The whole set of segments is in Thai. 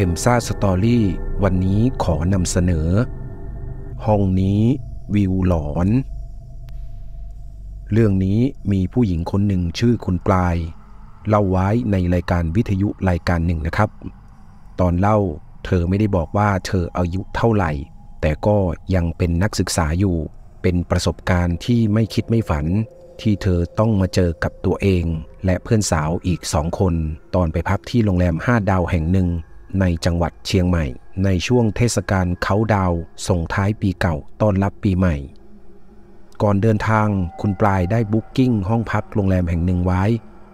เอ็มซ่าสตอรี่วันนี้ขอนำเสนอ ห้องนี้วิวหลอน เรื่องนี้มีผู้หญิงคนหนึ่งชื่อคุณปลาย เล่าไว้ในรายการวิทยุรายการหนึ่งนะครับ ตอนเล่าเธอไม่ได้บอกว่าเธออายุเท่าไหร่ แต่ก็ยังเป็นนักศึกษาอยู่ เป็นประสบการณ์ที่ไม่คิดไม่ฝัน ที่เธอต้องมาเจอกับตัวเอง และเพื่อนสาวอีกสองคน ตอนไปพักที่โรงแรมห้าดาวแห่งหนึ่งในจังหวัดเชียงใหม่ ในช่วงเทศกาลเขาดาว ส่งท้ายปีเก่าต้อนรับปีใหม่ ก่อนเดินทางคุณปลายได้บุ๊กกิ้งห้องพักโรงแรมแห่งหนึ่งไว้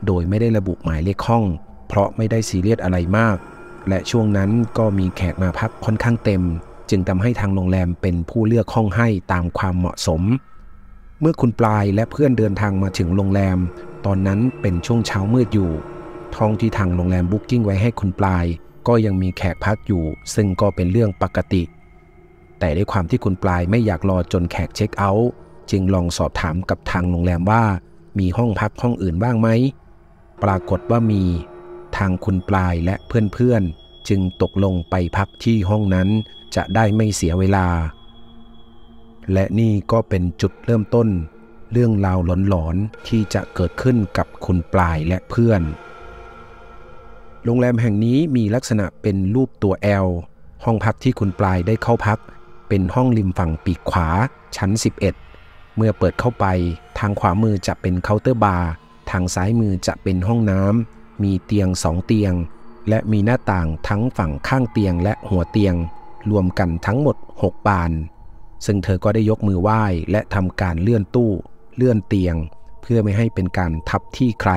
โดยไม่ได้ระบุหมายเลขห้อง เพราะไม่ได้ซีเรียสอะไรมาก และช่วงนั้นก็มีแขกมาพักค่อนข้างเต็ม จึงทำให้ทางโรงแรมเป็นผู้เลือกห้องให้ตามความเหมาะสม เมื่อคุณปลายและเพื่อนเดินทางมาถึงโรงแรม ตอนนั้นเป็นช่วงเช้ามืดอยู่ท้องที่ทางโรงแรมบุ๊กกิ้งไว้ให้คุณปลายก็ยังมีแขกพักอยู่ซึ่งก็เป็นเรื่องปกติ แต่ด้วยความที่คุณปลายไม่อยากรอจนแขกเช็คเอาท์จึงลองสอบถามกับทางโรงแรมว่า มีห้องพักห้องอื่นบ้างไหม ปรากฏว่ามี ทางคุณปลายและเพื่อนๆจึงตกลงไปพักที่ห้องนั้นจะได้ไม่เสียเวลา และนี่ก็เป็นจุดเริ่มต้น เรื่องราวหลอนๆที่จะเกิดขึ้นกับคุณปลายและเพื่อนโรงแรมแห่งนี้มีลักษณะเป็นรูปตัว L ห้องพักที่คุณปลายได้เข้าพักเป็นห้องริมฝั่งปีกขวาชั้น 11 เมื่อเปิดเข้าไปทางขวามือจะเป็นเคาน์เตอร์บาร์ทางซ้ายมือจะเป็นห้องน้ำ มีเตียงสองเตียง และมีหน้าต่างทั้งฝั่งข้างเตียงและหัวเตียง รวมกันทั้งหมด 6 บาน ซึ่งเธอก็ได้ยกมือไหว้และทำการเลื่อนตู้ เลื่อนเตียง เพื่อไม่ให้เป็นการทับที่ใคร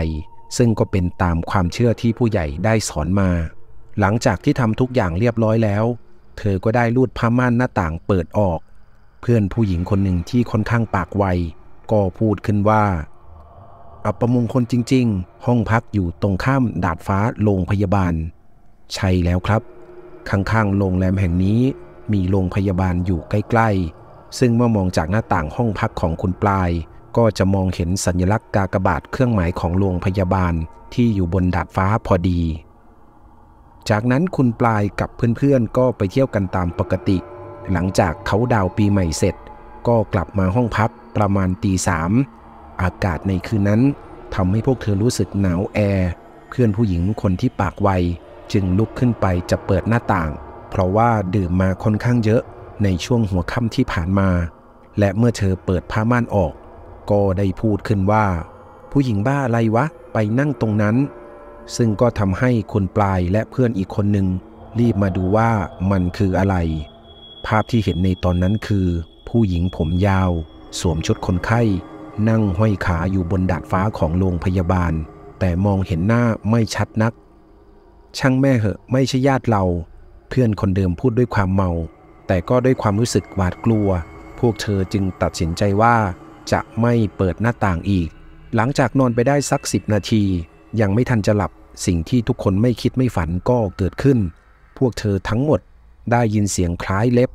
ซึ่งก็เป็นตามความเชื่อที่ผู้ใหญ่ได้สอนมา หลังจากที่ทำทุกอย่างเรียบร้อยแล้ว เธอก็ได้ลูดผ้าม่านหน้าต่างเปิดออก เพื่อนผู้หญิงคนหนึ่งที่ค่อนข้างปากไวก็พูดขึ้นว่า อัปมงคลจริงๆ ห้องพักอยู่ตรงข้าม ดาดฟ้าโรงพยาบาล ใช่แล้วครับ ข้างๆ โรงแรมแห่งนี้มีโรงพยาบาลอยู่ใกล้ ๆ ซึ่งเมื่อมองจากหน้าต่างห้องพักของคุณปลายก็จะมองเห็นสัญลักษณ์กากบาทเครื่องหมายของโรงพยาบาลที่อยู่บนดาดฟ้าพอดี จากนั้นคุณปลายกับเพื่อนๆก็ไปเที่ยวกันตามปกติ หลังจากเขาดาวปีใหม่เสร็จ ก็กลับมาห้องพักประมาณตีสามอากาศในคืนนั้นทำให้พวกเธอรู้สึกหนาวแอร์เพื่อนผู้หญิงคนที่ปากไว จึงลุกขึ้นไปจะเปิดหน้าต่าง เพราะว่าดื่มมาค่อนข้างเยอะในช่วงหัวค่ำที่ผ่านมา และเมื่อเธอเปิดผ้าม่านออกก็ได้พูดขึ้นว่า ผู้หญิงบ้าอะไรวะ ไปนั่งตรงนั้น ซึ่งก็ทำให้คนปลายและเพื่อนอีกคนหนึ่ง รีบมาดูว่ามันคืออะไร ภาพที่เห็นในตอนนั้นคือ ผู้หญิงผมยาว สวมชุดคนไข้ นั่งห้อยขาอยู่บนดาดฟ้าของโรงพยาบาล แต่มองเห็นหน้าไม่ชัดนัก ช่างแม่เหอะไม่ใช่ญาติเรา เพื่อนคนเดิมพูดด้วยความเมา แต่ก็ด้วยความรู้สึกหวาดกลัว พวกเธอจึงตัดสินใจว่าจะไม่เปิดหน้าต่างอีก หลังจากนอนไปได้สักสิบนาที ยังไม่ทันจะหลับ สิ่งที่ทุกคนไม่คิดไม่ฝันก็เกิดขึ้น พวกเธอทั้งหมดได้ยินเสียงคล้ายเล็บ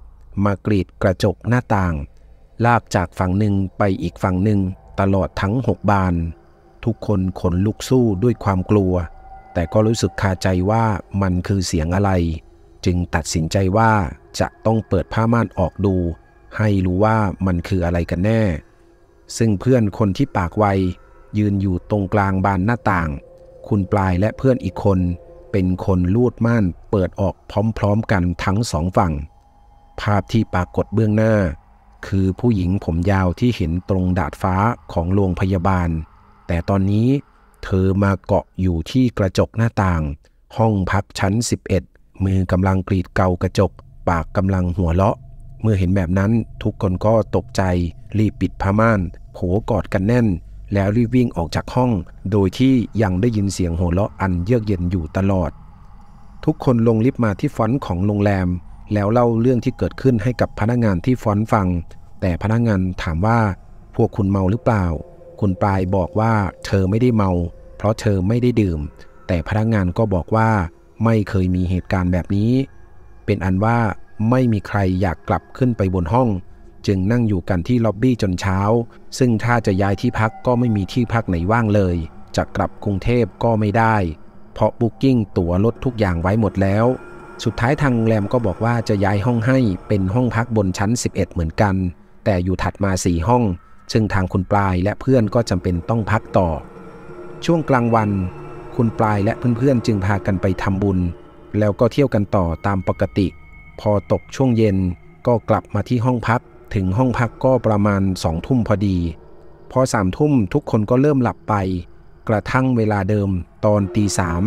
มากรีดกระจกหน้าต่าง ลากจากฝั่งหนึ่งไปอีกฝั่งหนึ่ง ตลอดทั้งหกบาน ทุกคนขนลุกสู้ด้วยความกลัว แต่ก็รู้สึกคาใจว่ามันคือเสียงอะไร จึงตัดสินใจว่าจะต้องเปิดผ้าม่านออกดู ให้รู้ว่ามันคืออะไรกันแน่ซึ่งเพื่อนคนที่ปากไวยืนอยู่ตรงกลางบานหน้าต่าง คุณปลายและเพื่อนอีกคนเป็นคนลูดม่าน เปิดออกพร้อมๆ กันทั้งสองฝั่ง ภาพที่ปรากฏเบื้องหน้า คือผู้หญิงผมยาวที่เห็นตรงดาดฟ้าของโรงพยาบาล แต่ตอนนี้เธอมาเกาะอยู่ที่กระจกหน้าต่าง ห้องพักชั้น 11 มือกำลังกรีดเกากระจก ปากกำลังหัวเลาะเมื่อเห็นแบบนั้นทุกคนก็ตกใจ รีบปิดผ้าม่านโผกอดกันแน่น แล้วรีบวิ่งออกจากห้องโดยที่ยังได้ยินเสียงโห่เราะอันเยือกเย็นอยู่ตลอด ทุกคนลงลิฟต์มาที่ฟอนต์ของโรงแรม แล้วเล่าเรื่องที่เกิดขึ้นให้กับพนักงานที่ฟอนต์ฟัง แต่พนักงานถามว่าพวกคุณเมาหรือเปล่า คุณปลายบอกว่าเธอไม่ได้เมา เพราะเธอไม่ได้ดื่ม แต่พนักงานก็บอกว่า ไม่เคยมีเหตุการณ์แบบนี้ เป็นอันว่าไม่มีใครอยากกลับขึ้นไปบนห้อง จึงนั่งอยู่กันที่ล็อบบี้จนเช้า ซึ่งถ้าจะย้ายที่พักก็ไม่มีที่พักไหนว่างเลย จะกลับกรุงเทพก็ไม่ได้ เพราะบุ๊กิ้งตั๋วรถทุกอย่างไว้หมดแล้ว สุดท้ายทางโรงแรมก็บอกว่าจะย้ายห้องให้ เป็นห้องพักบนชั้น 11 เหมือนกัน แต่อยู่ถัดมาสี่ห้อง ซึ่งทางคุณปลายและเพื่อนก็จำเป็นต้องพักต่อ ช่วงกลางวัน คุณปลายและเพื่อนๆจึงพากันไปทำบุญ แล้วก็เที่ยวกันต่อตามปกติพอตกช่วงเย็นก็กลับมาที่ห้องพักถึงห้องพักก็ประมาณสองทุ่มพอดี พอสามทุ่มทุกคนก็เริ่มหลับไป กระทั่งเวลาเดิมตอนตีสาม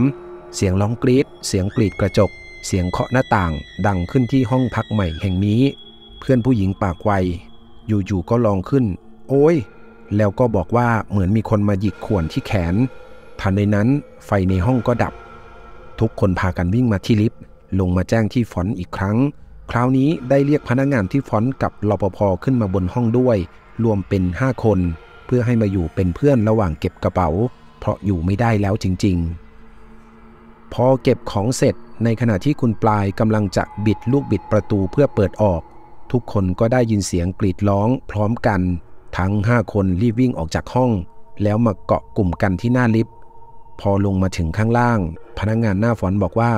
เสียงร้องกรีด เสียงกรีดกระจก เสียงเคาะหน้าต่างดังขึ้นที่ห้องพักใหม่แห่งนี้ เพื่อนผู้หญิงปากไว อยู่ๆก็ลองขึ้น โอ้ยแล้วก็บอกว่าเหมือนมีคนมาหยิกข่วนที่แขน ทันใดนั้นไฟในห้องก็ดับ ทุกคนพากันวิ่งมาที่ลิฟต์ลงมาแจ้งที่ฟอนต์อีกครั้ง คราวนี้ได้เรียกพนักงงานที่ฟอนต์กับรปภขึ้นมาบนห้องด้วย รวมเป็น 5 คน เพื่อให้มาอยู่เป็นเพื่อนระหว่างเก็บกระเป๋า เพราะอยู่ไม่ได้แล้วจริงๆ พอเก็บของเสร็จในขณะที่คุณปลายกำลังจะบิดลูกบิดประตูเพื่อเปิดออก ทุกคนก็ได้ยินเสียงกรีดร้อง พร้อมกัน ทั้ง 5 คนรีบวิ่งออกจากห้อง แล้วมาเกาะกลุ่มกันที่หน้าลิฟต์ พอลงมาถึงข้างล่าง พนักงงานหน้าฟอนบอกว่า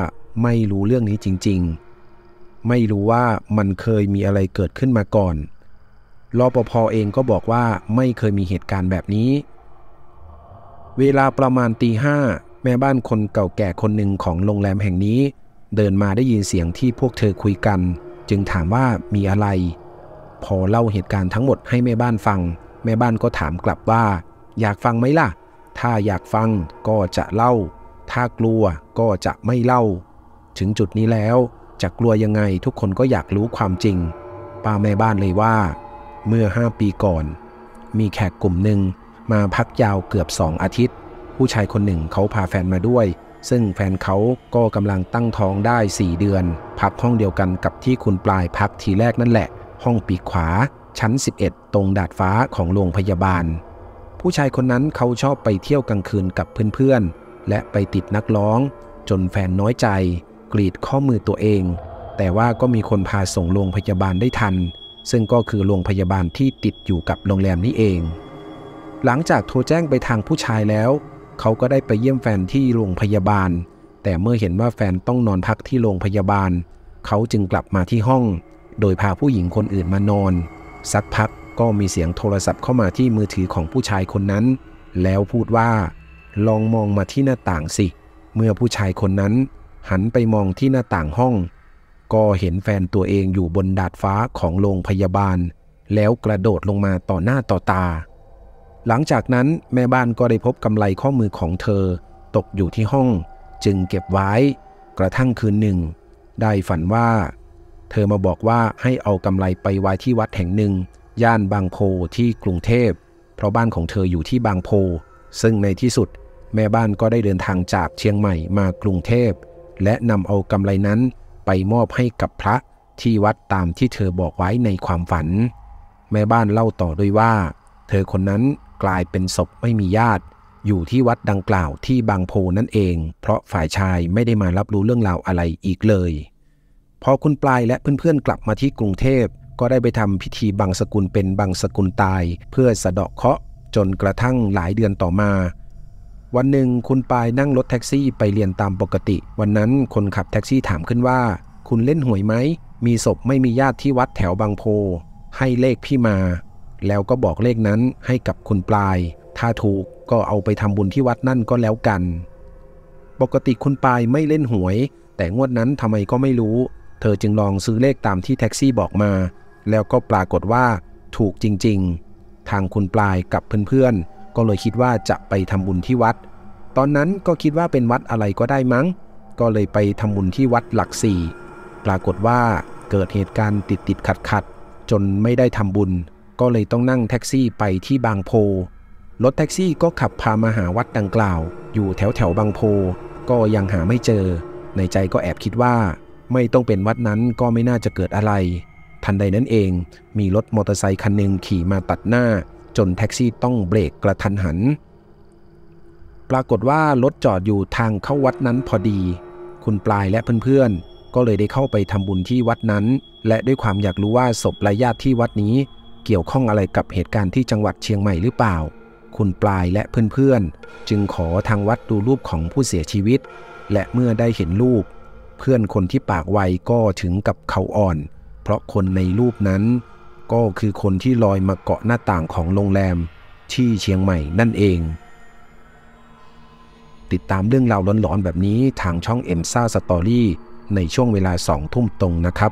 ไม่รู้เรื่องนี้จริงๆ ไม่รู้ว่ามันเคยมีอะไรเกิดขึ้นมาก่อน รอปภเองก็บอกว่าไม่เคยมีเหตุการณ์แบบนี้ เวลาประมาณตีห้าแม่บ้านคนเก่าแก่คนหนึ่งของโรงแรมแห่งนี้ เดินมาได้ยินเสียงที่พวกเธอคุยกัน จึงถามว่ามีอะไร พอเล่าเหตุการณ์ทั้งหมดให้แม่บ้านฟัง แม่บ้านก็ถามกลับว่า อยากฟังไหมล่ะ ถ้าอยากฟัง ก็จะเล่า ถ้ากลัวก็จะไม่เล่าถึงจุดนี้แล้วจะกลัวยังไงทุกคนก็อยากรู้ความจริง ป้าแม่บ้านเลยว่า เมื่อห้าปีก่อน มีแขกกลุ่มหนึ่งมาพักยาวเกือบสองอาทิตย์ ผู้ชายคนหนึ่งเขาพาแฟนมาด้วย ซึ่งแฟนเขาก็กำลังตั้งท้องได้สี่เดือน พักห้องเดียวกันกับที่คุณปลายพักทีแรกนั่นแหละ ห้องปีกขวาชั้น 11 ตรงดาดฟ้าของโรงพยาบาล ผู้ชายคนนั้นเขาชอบไปเที่ยวกลางคืนกับเพื่อนๆและไปติดนักร้อง จนแฟนน้อยใจกรีดข้อมือตัวเอง แต่ว่าก็มีคนพาส่งโรงพยาบาลได้ทัน ซึ่งก็คือโรงพยาบาลที่ติดอยู่กับโรงแรมนี้เอง หลังจากโทรแจ้งไปทางผู้ชายแล้ว เขาก็ได้ไปเยี่ยมแฟนที่โรงพยาบาล แต่เมื่อเห็นว่าแฟนต้องนอนพักที่โรงพยาบาล เขาจึงกลับมาที่ห้อง โดยพาผู้หญิงคนอื่นมานอน สักพักก็มีเสียงโทรศัพท์เข้ามาที่มือถือของผู้ชายคนนั้น แล้วพูดว่า ลองมองมาที่หน้าต่างสิ เมื่อผู้ชายคนนั้นหันไปมองที่หน้าต่างห้อง ก็เห็นแฟนตัวเองอยู่บนดาดฟ้าของโรงพยาบาล แล้วกระโดดลงมาต่อหน้าต่อตา หลังจากนั้นแม่บ้านก็ได้พบกำไลข้อมือของเธอตกอยู่ที่ห้องจึงเก็บไว้กระทั่งคืนหนึ่ง ได้ฝันว่า เธอมาบอกว่าให้เอากำไลไปไว้ที่วัดแห่งหนึ่งย่านบางโพที่กรุงเทพ เพราะบ้านของเธออยู่ที่บางโพ ซึ่งในที่สุด แม่บ้านก็ได้เดินทางจากเชียงใหม่มากรุงเทพและนำเอากำไรนั้นไปมอบให้กับพระที่วัดตามที่เธอบอกไว้ในความฝัน แม่บ้านเล่าต่อด้วยว่า เธอคนนั้นกลายเป็นศพไม่มีญาติ อยู่ที่วัดดังกล่าวที่บางโพนั่นเอง เพราะฝ่ายชายไม่ได้มารับรู้เรื่องราวอะไรอีกเลยพอคุณปลายและเพื่อนๆกลับมาที่กรุงเทพก็ได้ไปทำพิธีบังสกุลเป็นบังสกุลตายเพื่อสะเดาะเคาะจนกระทั่งหลายเดือนต่อมาวันหนึ่งคุณปายนั่งรถแท็กซี่ไปเรียนตามปกติ วันนั้น คนขับแท็กซี่ถามขึ้นว่า คุณเล่นหวยไหมมีศพไม่มีญาติที่วัดแถวบางโพ ให้เลขพี่มา แล้วก็บอกเลขนั้นให้กับคุณปลาย ถ้าถูกก็เอาไปทำบุญที่วัดนั่นก็แล้วกัน ปกติคุณปายไม่เล่นหวย แต่งวดนั้นทำไมก็ไม่รู้ เธอจึงลองซื้อเลขตามที่แท็กซี่บอกมา แล้วก็ปรากฏว่า ถูกจริงๆทางคุณปลายกับเพื่อนๆก็เลยคิดว่าจะไปทำบุญที่วัด ตอนนั้นก็คิดว่าเป็นวัดอะไรก็ได้มั้ง ก็เลยไปทำบุญที่วัดหลักสี่ปรากฏว่าเกิดเหตุการณ์ติดติดขัดขัด จนไม่ได้ทำบุญ ก็เลยต้องนั่งแท็กซี่ไปที่บางโพ รถแท็กซี่ก็ขับพามาหาวัดดังกล่าว อยู่แถวแถวบางโพ ก็ยังหาไม่เจอ ในใจก็แอบคิดว่า ไม่ต้องเป็นวัดนั้นก็ไม่น่าจะเกิดอะไร ทันใดนั้นเอง มีรถมอเตอร์ไซคันหนึ่งขี่มาตัดหน้าจนแท็กซี่ต้องเบรกกระทันหัน ปรากฏว่ารถจอดอยู่ทางเข้าวัดนั้นพอดี คุณปลายและเพื่อนๆก็เลยได้เข้าไปทำบุญที่วัดนั้น และด้วยความอยากรู้ว่าศพและญาติที่วัดนี้ เกี่ยวข้องอะไรกับเหตุการณ์ที่จังหวัดเชียงใหม่หรือเปล่า คุณปลายและเพื่อนๆจึงขอทางวัดดูรูปของผู้เสียชีวิต และเมื่อได้เห็นรูป เพื่อนคนที่ปากไวก็ถึงกับเขาอ่อน เพราะคนในรูปนั้นก็คือคนที่ลอยมาเกาะหน้าต่างของโรงแรมที่เชียงใหม่นั่นเอง ติดตามเรื่องราวหลอนๆแบบนี้ทางช่องเอ็มซ่าสตอรี่ในช่วงเวลาสองทุ่มตรงนะครับ